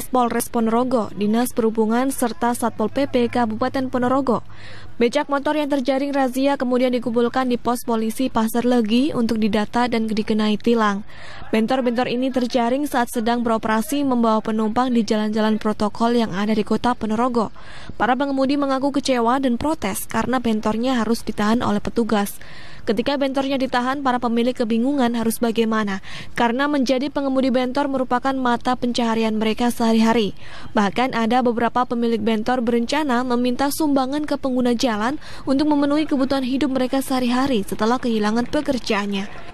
Satlantas Polres Ponorogo, Dinas Perhubungan, serta Satpol PP Kabupaten Ponorogo. Becak motor yang terjaring razia kemudian dikumpulkan di pos polisi Pasar Legi untuk didata dan dikenai tilang. Bentor-bentor ini terjaring saat sedang beroperasi membawa penumpang di jalan-jalan protokol yang ada di kota Ponorogo. Para pengemudi mengaku kecewa dan protes karena bentornya harus ditahan oleh petugas. Ketika bentornya ditahan, para pemilik kebingungan harus bagaimana karena menjadi pengemudi bentor merupakan mata pencaharian mereka sehari-hari. Bahkan ada beberapa pemilik bentor berencana meminta sumbangan ke pengguna jalan untuk memenuhi kebutuhan hidup mereka sehari-hari setelah kehilangan pekerjaannya.